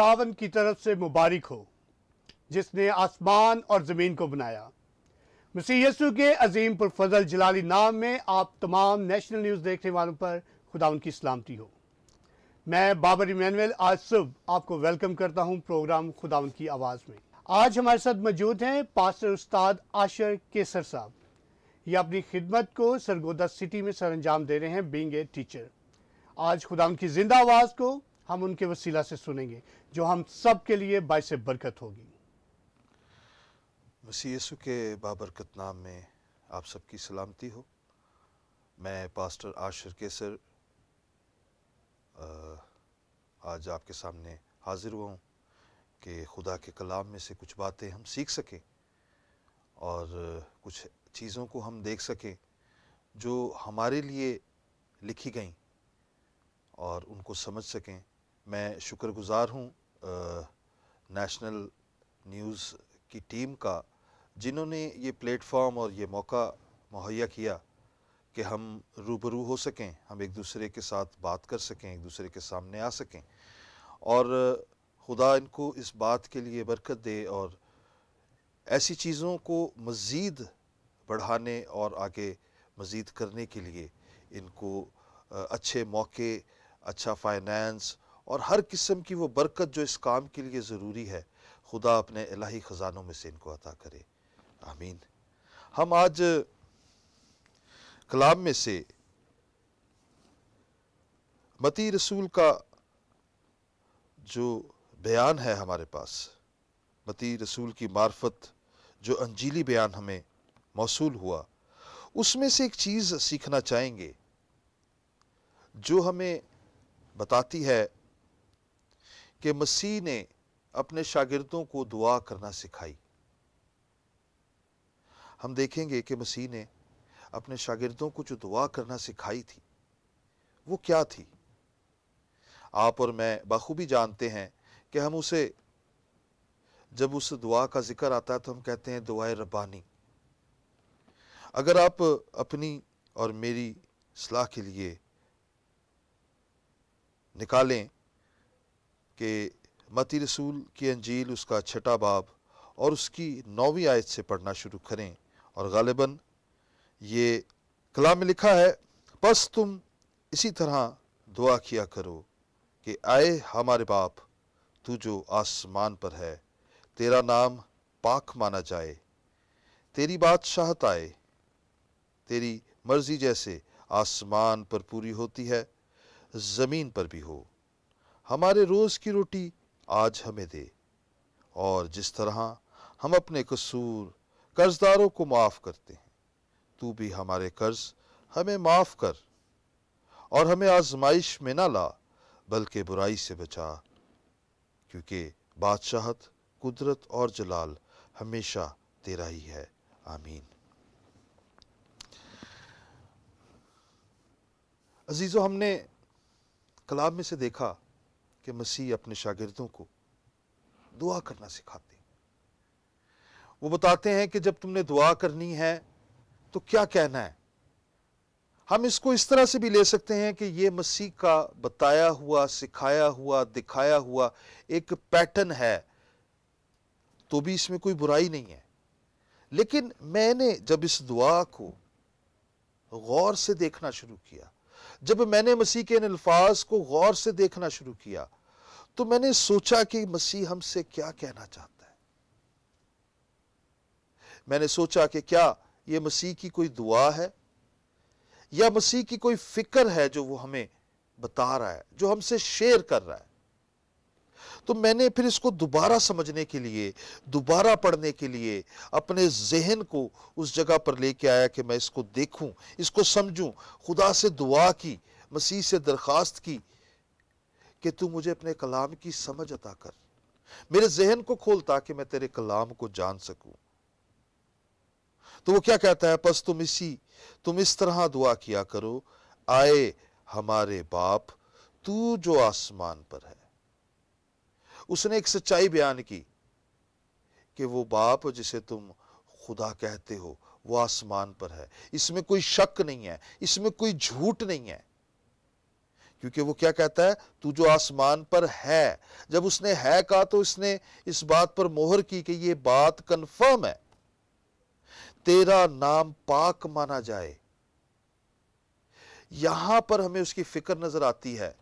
खुदावन की तरफ से मुबारक हो जिसने आसमान और ज़मीन को बनाया मसी यसु के अजीम पुरफजल जलाली नाम में आप तमाम नेशनल न्यूज़ देखने वालों पर खुदा उनकी सलामती हो मैं बाबर इमैनुअल आज सुबह आपको वेलकम करता हूं प्रोग्राम खुदा उनकी आवाज़ में आज हमारे साथ मौजूद हैं पास्टर उस्ताद आशर केसर साहब ये अपनी खिदमत को सरगोदा सिटी में सर अंजाम दे रहे हैं बींग ए टीचर आज खुदा उनकी जिंदा आवाज़ को हम उनके वसीला से सुनेंगे जो हम सब के लिए बायस बरकत होगी मसीह यसु के बाबरकत नाम में आप सबकी सलामती हो मैं पास्टर आशर केसर आज आपके सामने हाजिर हुआ हूँ कि खुदा के कलाम में से कुछ बातें हम सीख सकें और कुछ चीज़ों को हम देख सकें जो हमारे लिए लिखी गई और उनको समझ सकें मैं शुक्रगुज़ार हूँ नेशनल न्यूज़ की टीम का जिन्होंने ये प्लेटफॉर्म और ये मौका मुहैया किया कि हम रूबरू हो सकें हम एक दूसरे के साथ बात कर सकें एक दूसरे के सामने आ सकें और खुदा इनको इस बात के लिए बरकत दे और ऐसी चीज़ों को मज़ीद बढ़ाने और आगे मज़ीद करने के लिए इनको अच्छे मौके अच्छा फाइनेंस और हर किस्म की वो बरकत जो इस काम के लिए ज़रूरी है खुदा अपने इलाही ख़जानों में से इनको अता करे आमीन हम आज कलाम में से मती रसूल का जो बयान है हमारे पास मती रसूल की मार्फत जो अंजीली बयान हमें मौसू हुआ उसमें से एक चीज़ सीखना चाहेंगे जो हमें बताती है कि मसीह ने अपने शागिर्दों को दुआ करना सिखाई हम देखेंगे कि मसीह ने अपने शागिर्दों को जो दुआ करना सिखाई थी वो क्या थी आप और मैं बखूबी जानते हैं कि हम उसे जब उस दुआ का जिक्र आता है तो हम कहते हैं दुआए रब्बानी अगर आप अपनी और मेरी सलाह के लिए निकालें कि मती रसूल की अंजील उसका छठा बाब और उसकी नौवीं आयत से पढ़ना शुरू करें और गालिबा ये कला में लिखा है बस तुम इसी तरह दुआ किया करो कि आए हमारे बाप तू जो आसमान पर है तेरा नाम पाक माना जाए तेरी शाहत आए तेरी मर्जी जैसे आसमान पर पूरी होती है ज़मीन पर भी हो हमारे रोज की रोटी आज हमें दे और जिस तरह हम अपने कसूर कर्जदारों को माफ़ करते हैं तू भी हमारे कर्ज हमें माफ़ कर और हमें आजमाइश में ना ला बल्कि बुराई से बचा क्योंकि बादशाहत कुदरत और जलाल हमेशा तेरा ही है आमीन अजीज़ों हमने कलाम में से देखा कि मसीह अपने शागिर्दों को दुआ करना सिखाते वो बताते हैं कि जब तुमने दुआ करनी है तो क्या कहना है हम इसको इस तरह से भी ले सकते हैं कि ये मसीह का बताया हुआ सिखाया हुआ दिखाया हुआ एक पैटर्न है तो भी इसमें कोई बुराई नहीं है लेकिन मैंने जब इस दुआ को गौर से देखना शुरू किया जब मैंने मसीह के इन अल्फाज को गौर से देखना शुरू किया तो मैंने सोचा कि मसीह हमसे क्या कहना चाहता है मैंने सोचा कि क्या यह मसीह की कोई दुआ है या मसीह की कोई फिक्र है जो वो हमें बता रहा है जो हमसे शेयर कर रहा है तो मैंने फिर इसको दोबारा समझने के लिए दोबारा पढ़ने के लिए अपने जहन को उस जगह पर लेके आया कि मैं इसको देखूं इसको समझूं खुदा से दुआ की मसीह से दरख्वास्त की कि तू मुझे अपने कलाम की समझ अता कर मेरे जहन को खोल ताकि मैं तेरे कलाम को जान सकूं तो वो क्या कहता है बस तुम इसी तुम इस तरह दुआ किया करो आए हमारे बाप तू जो आसमान पर है उसने एक सच्चाई बयान की कि वो बाप जिसे तुम खुदा कहते हो वो आसमान पर है इसमें कोई शक नहीं है इसमें कोई झूठ नहीं है क्योंकि वो क्या कहता है तू जो आसमान पर है जब उसने है कहा तो उसने इस बात पर मोहर की कि ये बात कंफर्म है तेरा नाम पाक माना जाए यहां पर हमें उसकी फिक्र नजर आती है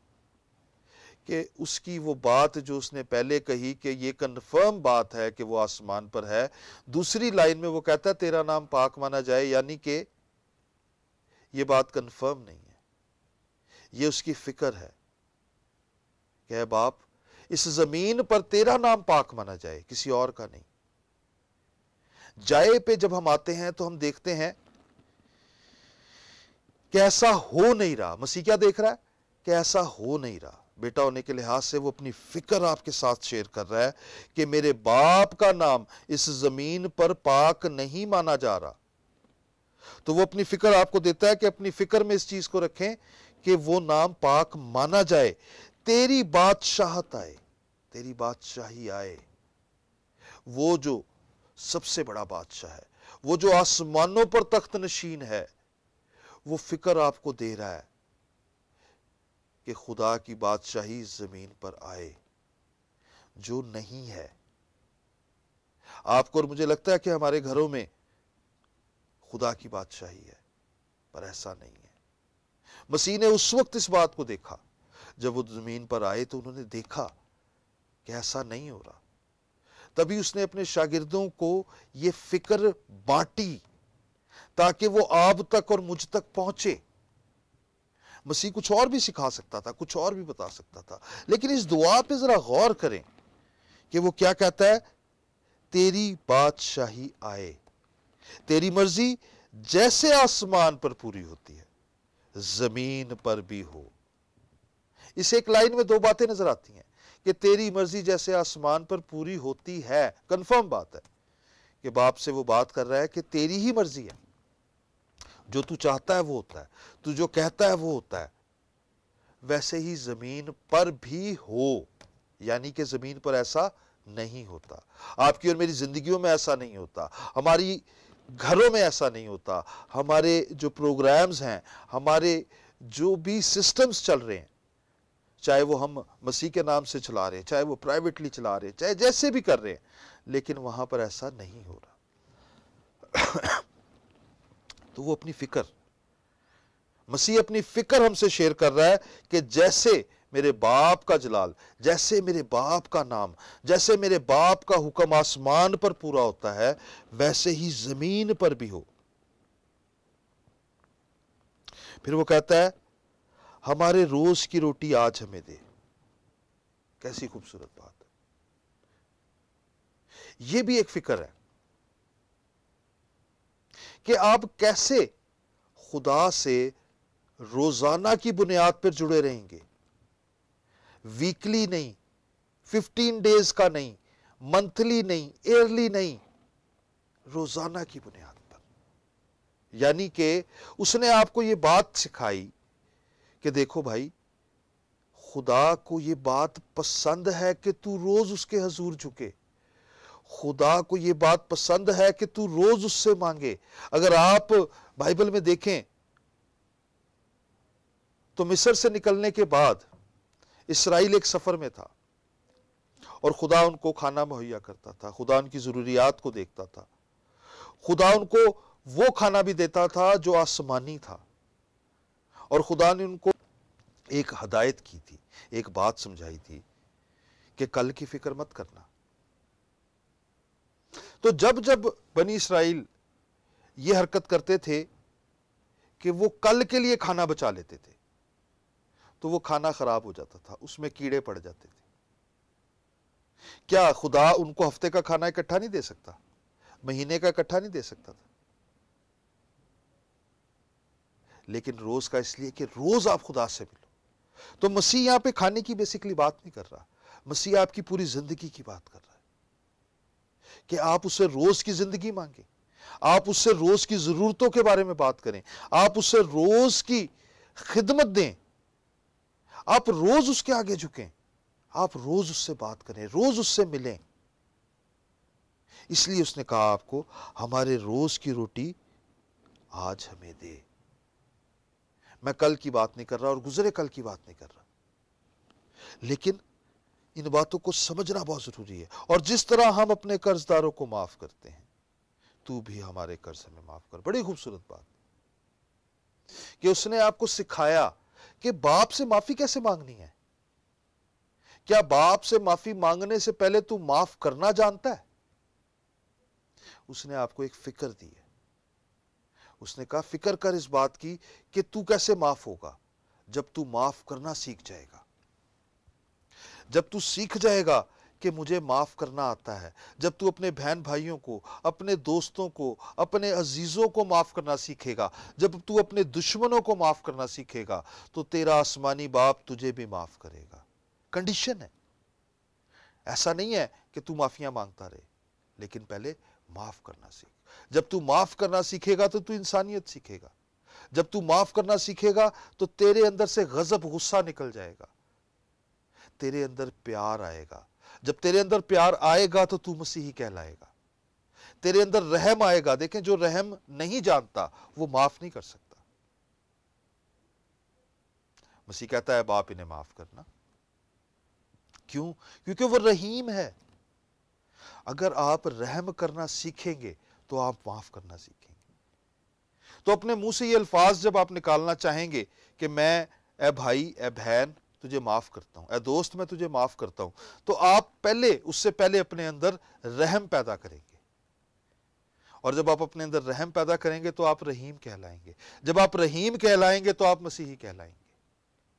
कि उसकी वो बात जो उसने पहले कही कि ये कन्फर्म बात है कि वो आसमान पर है दूसरी लाइन में वो कहता है तेरा नाम पाक माना जाए यानी कि ये बात कन्फर्म नहीं है ये उसकी फिक्र है कह बाप इस जमीन पर तेरा नाम पाक माना जाए किसी और का नहीं जाए पे जब हम आते हैं तो हम देखते हैं कैसा हो नहीं रहा मसीह क्या देख रहा है कैसा हो नहीं रहा बेटा होने के लिहाज से वो अपनी फ़िक्र आपके साथ शेयर कर रहा है कि मेरे बाप का नाम इस ज़मीन पर पाक नहीं माना जा रहा तो वो अपनी फ़िक्र आपको देता है कि अपनी फ़िक्र में इस चीज़ को रखें कि वो नाम पाक माना जाए तेरी बादशाहत आए तेरी बादशाही आए वो जो सबसे बड़ा बादशाह है वो जो आसमानों पर तख्त नशीन है वो फ़िक्र आपको दे रहा है कि खुदा की बादशाही ज़मीन पर आए जो नहीं है आपको और मुझे लगता है कि हमारे घरों में खुदा की बादशाही है पर ऐसा नहीं है मसीह ने उस वक्त इस बात को देखा जब वो ज़मीन पर आए तो उन्होंने देखा कि ऐसा नहीं हो रहा तभी उसने अपने शागिर्दों को ये फिक्र बांटी ताकि वो आप तक और मुझ तक पहुंचे मसीह कुछ और भी सिखा सकता था कुछ और भी बता सकता था लेकिन इस दुआ पे ज़रा गौर करें कि वो क्या कहता है तेरी बादशाही आए तेरी मर्जी जैसे आसमान पर पूरी होती है जमीन पर भी हो इस एक लाइन में दो बातें नजर आती हैं कि तेरी मर्जी जैसे आसमान पर पूरी होती है कंफर्म बात है कि बाप से वो बात कर रहा है कि तेरी ही मर्जी है जो तू चाहता है वो होता है तू जो कहता है वो होता है वैसे ही जमीन पर भी हो यानी कि जमीन पर ऐसा नहीं होता आपकी और मेरी जिंदगियों में ऐसा नहीं होता हमारी घरों में ऐसा नहीं होता हमारे जो प्रोग्राम्स हैं हमारे जो भी सिस्टम्स चल रहे हैं चाहे वो हम मसीह के नाम से चला रहे हैं चाहे वो प्राइवेटली चला रहे हैं चाहे जैसे भी कर रहे हैं लेकिन वहां पर ऐसा नहीं हो रहा तो वो अपनी फिक्र मसीह अपनी फिक्र हमसे शेयर कर रहा है कि जैसे मेरे बाप का जलाल जैसे मेरे बाप का नाम जैसे मेरे बाप का हुक्म आसमान पर पूरा होता है वैसे ही जमीन पर भी हो फिर वो कहता है हमारे रोज की रोटी आज हमें दे कैसी खूबसूरत बात है ये भी एक फिक्र है कि आप कैसे खुदा से रोज़ाना की बुनियाद पर जुड़े रहेंगे वीकली नहीं फिफ्टीन डेज का नहीं मंथली नहीं एयरली नहीं रोज़ाना की बुनियाद पर यानी कि उसने आपको यह बात सिखाई कि देखो भाई खुदा को यह बात पसंद है कि तू रोज़ उसके हजूर झुके खुदा को ये बात पसंद है कि तू रोज उससे मांगे अगर आप बाइबल में देखें तो मिस्र से निकलने के बाद इसराइल एक सफ़र में था और खुदा उनको खाना मुहैया करता था खुदा उनकी ज़रूरियात को देखता था खुदा उनको वो खाना भी देता था जो आसमानी था और खुदा ने उनको एक हदायत की थी एक बात समझाई थी कि कल की फ़िक्र मत करना तो जब जब बनी इसराइल ये हरकत करते थे कि वो कल के लिए खाना बचा लेते थे तो वो खाना ख़राब हो जाता था उसमें कीड़े पड़ जाते थे क्या खुदा उनको हफ्ते का खाना इकट्ठा नहीं दे सकता महीने का इकट्ठा नहीं दे सकता था लेकिन रोज का इसलिए कि रोज आप खुदा से मिलो तो मसीह यहां पे खाने की बेसिकली बात नहीं कर रहा मसीह आपकी पूरी जिंदगी की बात कर रहा कि आप उससे रोज़ की ज़िंदगी मांगें आप उससे रोज़ की ज़रूरतों के बारे में बात करें आप उससे रोज़ की खिदमत दें आप रोज़ उसके आगे झुकें आप रोज़ उससे बात करें रोज़ उससे मिलें इसलिए उसने कहा आपको हमारे रोज़ की रोटी आज हमें दे मैं कल की बात नहीं कर रहा और गुजरे कल की बात नहीं कर रहा लेकिन इन बातों को समझना बहुत ज़रूरी है और जिस तरह हम अपने कर्जदारों को माफ़ करते हैं तू भी हमारे कर्ज हमें माफ़ कर बड़ी खूबसूरत बात कि उसने आपको सिखाया कि बाप से माफ़ी कैसे मांगनी है क्या बाप से माफ़ी मांगने से पहले तू माफ़ करना जानता है उसने आपको एक फ़िक्र दी है उसने कहा फ़िक्र कर इस बात की कि तू कैसे माफ़ होगा जब तू माफ़ करना सीख जाएगा जब तू सीख जाएगा कि मुझे माफ़ करना आता है जब तू अपने बहन भाइयों को अपने दोस्तों को अपने अजीज़ों को माफ़ करना सीखेगा जब तू अपने दुश्मनों को माफ़ करना सीखेगा तो तेरा आसमानी बाप तुझे भी माफ़ करेगा कंडीशन है ऐसा नहीं है कि तू माफिया मांगता रहे लेकिन पहले माफ़ करना सीख जब तू माफ़ करना सीखेगा तो तू इंसानियत सीखेगा जब तू माफ़ करना सीखेगा तो तेरे अंदर से गज़ब गुस्सा निकल जाएगा तेरे अंदर प्यार आएगा जब तेरे अंदर प्यार आएगा तो तू मसीही कहलाएगा तेरे अंदर रहम आएगा देखें जो रहम नहीं जानता वो माफ नहीं कर सकता मसीह कहता है बाप इन्हें माफ करना क्यों क्योंकि वो रहीम है अगर आप रहम करना सीखेंगे तो आप माफ करना सीखेंगे तो अपने मुंह से ये अल्फाज जब आप निकालना चाहेंगे कि मैं ए भाई ए बहन तुझे माफ़ करता हूँ ए दोस्त मैं तुझे माफ़ करता हूँ तो आप पहले उससे पहले अपने अंदर रहम पैदा करेंगे और जब आप अपने अंदर रहम पैदा करेंगे तो आप रहीम कहलाएंगे जब आप रहीम कहलाएंगे तो आप मसीही कहलाएंगे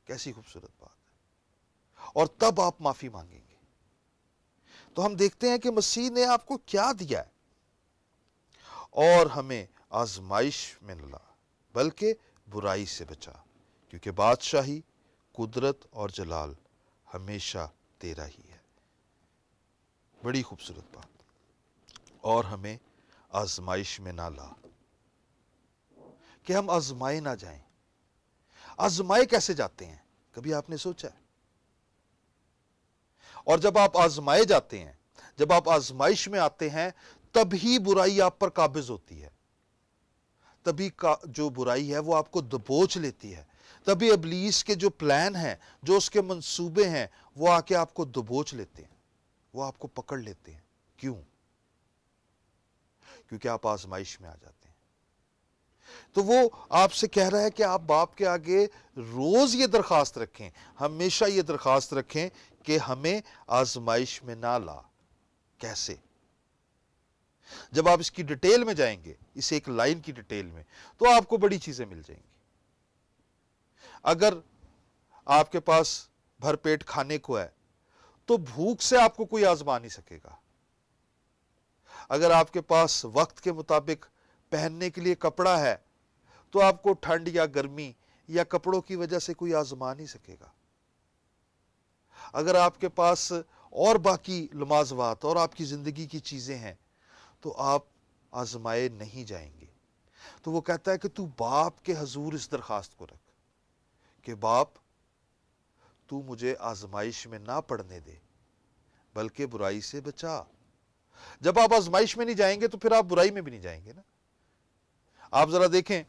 कैसी खूबसूरत बात है और तब आप माफ़ी मांगेंगे तो हम देखते हैं कि मसीह ने आपको क्या दिया है और हमें आजमाइश में ना ला बल्कि बुराई से बचा क्योंकि बादशाही कुदरत और जलाल हमेशा तेरा ही है बड़ी खूबसूरत बात और हमें आजमाइश में ना ला कि हम आजमाए ना जाएं आजमाए कैसे जाते हैं कभी आपने सोचा है और जब आप आजमाए जाते हैं जब आप आजमाइश में आते हैं तभी बुराई आप पर काबिज होती है तभी का जो बुराई है वो आपको दबोच लेती है तभी अबलीस के जो प्लान हैं जो उसके मंसूबे हैं वो आके आपको दबोच लेते हैं वो आपको पकड़ लेते हैं क्यों क्योंकि आप आजमाइश में आ जाते हैं तो वो आपसे कह रहा है कि आप बाप के आगे रोज ये दरखास्त रखें हमेशा ये दरखास्त रखें कि हमें आजमाइश में ना ला कैसे जब आप इसकी डिटेल में जाएंगे इस एक लाइन की डिटेल में तो आपको बड़ी चीजें मिल जाएंगी अगर आपके पास भरपेट खाने को है तो भूख से आपको कोई आजमा नहीं सकेगा अगर आपके पास वक्त के मुताबिक पहनने के लिए कपड़ा है तो आपको ठंड या गर्मी या कपड़ों की वजह से कोई आजमा नहीं सकेगा अगर आपके पास और बाकी लमाजवात और आपकी ज़िंदगी की चीज़ें हैं तो आप आजमाए नहीं जाएंगे तो वो कहता है कि तू बाप के हजूर इस दरखास्त को रख कि बाप तू मुझे आजमाइश में ना पड़ने दे बल्कि बुराई से बचा जब आप आजमाइश में नहीं जाएंगे तो फिर आप बुराई में भी नहीं जाएंगे ना आप ज़रा देखें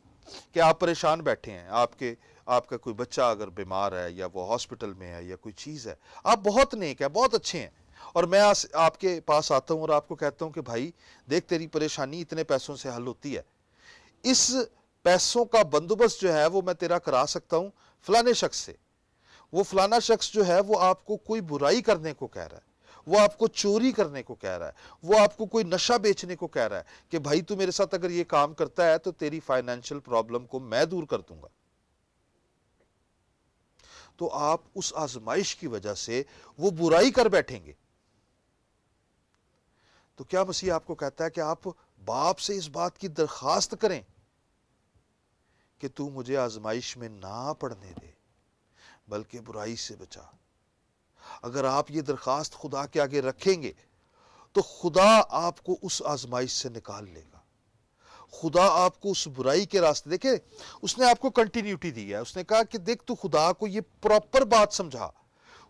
कि आप परेशान बैठे हैं आपके आपका कोई बच्चा अगर बीमार है या वो हॉस्पिटल में है या कोई चीज़ है आप बहुत नेक है बहुत अच्छे हैं और मैं आस, आपके पास आता हूँ और आपको कहता हूँ कि भाई देख तेरी परेशानी इतने पैसों से हल होती है इस पैसों का बंदोबस्त जो है वो मैं तेरा करा सकता हूं फलाने शख्स से वो फलाना शख्स जो है वो आपको कोई बुराई करने को कह रहा है वो आपको चोरी करने को कह रहा है वो आपको कोई नशा बेचने को कह रहा है कि भाई तू मेरे साथ अगर ये काम करता है तो तेरी फाइनेंशियल प्रॉब्लम को मैं दूर कर दूंगा तो आप उस आजमाइश की वजह से वो बुराई कर बैठेंगे तो क्या मसीह आपको कहता है कि आप बाप से इस बात की दरखास्त करें कि तू मुझे आजमाइश में ना पड़ने दे बल्कि बुराई से बचा अगर आप ये दरख्वास्त खुदा के आगे रखेंगे तो खुदा आपको उस आजमाइश से निकाल लेगा खुदा आपको उस बुराई के रास्ते देखे उसने आपको कंटिन्यूटी दी है उसने कहा कि देख तू खुदा को ये प्रॉपर बात समझा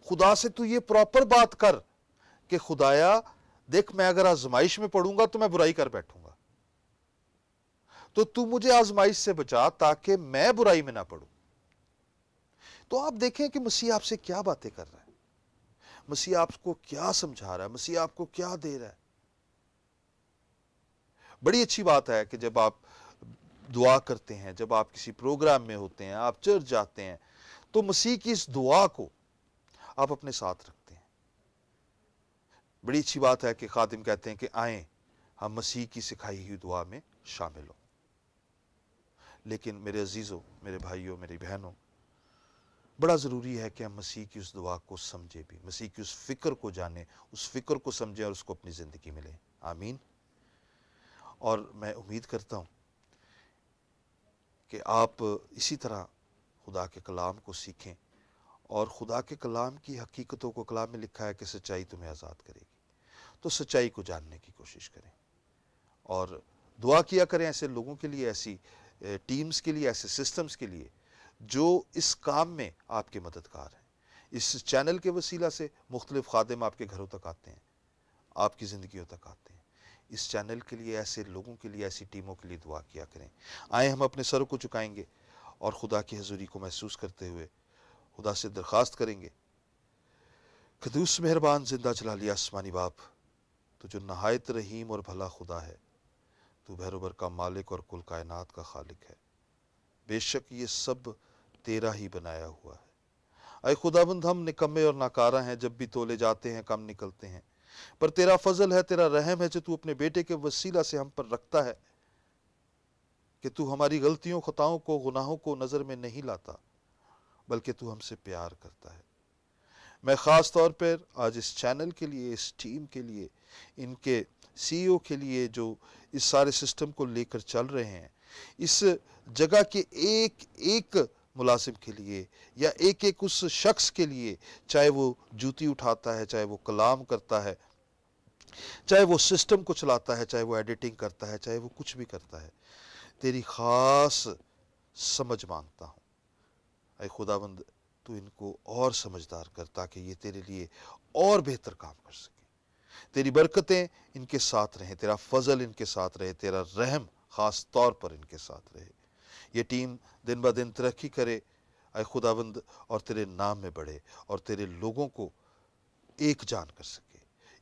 खुदा से तू ये प्रॉपर बात कर कि खुदाया देख मैं अगर आजमाइश में पढ़ूंगा तो मैं बुराई कर बैठूंगा तो तू मुझे आजमाइश से बचा ताकि मैं बुराई में ना पड़ू तो आप देखें कि मसीह आपसे क्या बातें कर रहा है मसीह आपको क्या समझा रहा है मसीह आपको क्या दे रहा है बड़ी अच्छी बात है कि जब आप दुआ करते हैं जब आप किसी प्रोग्राम में होते हैं आप चर्च जाते हैं तो मसीह की इस दुआ को आप अपने साथ रखते हैं बड़ी अच्छी बात है कि खादिम कहते हैं कि आए हम मसीह की सिखाई हुई दुआ में शामिल हों लेकिन मेरे अजीज़ों मेरे भाइयों मेरी बहनों बड़ा ज़रूरी है कि हम मसीह की उस दुआ को समझें भी मसीह की उस फ़िक्र को जानें उस फ़िक्र को समझें और उसको अपनी ज़िंदगी में लें आमीन और मैं उम्मीद करता हूँ कि आप इसी तरह खुदा के कलाम को सीखें और खुदा के कलाम की हकीकतों को कलाम में लिखा है कि सच्चाई तुम्हें आज़ाद करेगी तो सच्चाई को जानने की कोशिश करें और दुआ किया करें ऐसे लोगों के लिए ऐसी टीम्स के लिए ऐसे सिस्टम्स के लिए जो इस काम में आपके मददगार हैं इस चैनल के वसीला से मुख्तलिफ खादम आपके घरों तक आते हैं आपकी ज़िंदगियों तक आते हैं इस चैनल के लिए ऐसे लोगों के लिए ऐसी टीमों के लिए दुआ किया करें आए हम अपने सरों को चुकाएंगे और खुदा की हजूरी को महसूस करते हुए खुदा से दरख्वास्त करेंगे खदूस मेहरबान जिंदा चला लिया आसमानी बाप तो जो नहायत रहीम और भला खुदा है तू भैरोबर का मालिक और कुल कायनात का खालिक है बेशक ये सब तेरा ही बनाया हुआ है अय खुदाबंद हम निकम्मे और नाकारा हैं जब भी तोले जाते हैं कम निकलते हैं पर तेरा फजल है तेरा रहम है जो तू अपने बेटे के वसीला से हम पर रखता है कि तू हमारी गलतियों खताओं को गुनाहों को नज़र में नहीं लाता बल्कि तू हमसे प्यार करता है मैं ख़ास तौर पर आज इस चैनल के लिए इस टीम के लिए इनके सीईओ e के लिए जो इस सारे सिस्टम को लेकर चल रहे हैं इस जगह के एक एक मुलाजिम के लिए या एक एक उस शख्स के लिए चाहे वो जूती उठाता है चाहे वो कलाम करता है चाहे वो सिस्टम को चलाता है चाहे वो एडिटिंग करता है चाहे वो कुछ भी करता है तेरी ख़ास समझ मांगता हूँ अरे खुदाबंद तू इनको और समझदार कर ताकि ये तेरे लिए और बेहतर काम कर सके तेरी बरकतें इनके साथ रहें तेरा फजल इनके साथ रहे तेरा रहम ख़ास तौर पर इनके साथ रहे ये टीम दिन ब दिन तरक्की करे आए खुदाबंद और तेरे नाम में बढ़े और तेरे लोगों को एक जान कर सके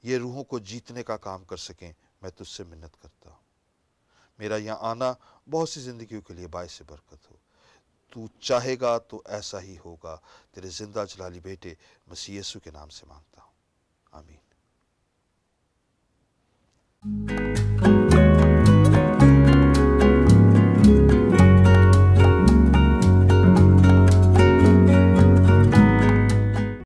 ये रूहों को जीतने का काम कर सकें मैं तुझसे मिन्नत करता हूँ मेरा यहाँ आना बहुत सी ज़िंदगियों के लिए बायस बरकत हो तू चाहेगा तो ऐसा ही होगा तेरे जिंदा जलाली बेटे मसीयसु के नाम से मांगता हूँ आमीन Música